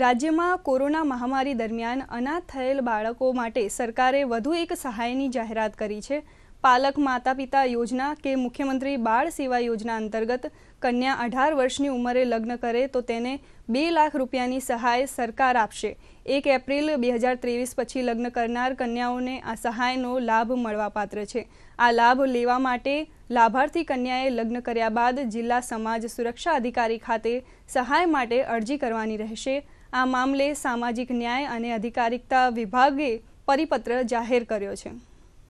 રાજ્યમાં કોરોના મહામારી દરમિયાન અનાથ થયેલ બાળકો માટે સરકારે વધુ એક સહાયની જાહેરાત કરી છે પાલક માતા પિતા યોજના કે મુખ્યમંત્રી બાળ સેવા યોજના અંતર્ગત કન્યા અઢાર વર્ષની ઉંમરે લગ્ન કરે તો તેને બે લાખ રૂપિયાની સહાય સરકાર આપશે એક એપ્રિલ બે હજાર ત્રેવીસ પછી લગ્ન કરનાર કન્યાઓને આ સહાયનો લાભ મળવાપાત્ર છે આ લાભ લેવા માટે લાભાર્થી કન્યાએ લગ્ન કર્યા બાદ જિલ્લા સમાજ સુરક્ષા અધિકારી ખાતે સહાય માટે અરજી કરવાની રહેશે આ મામલે સામાજિક ન્યાય અને અધિકારિકતા વિભાગે પરિપત્ર જાહેર કર્યો છે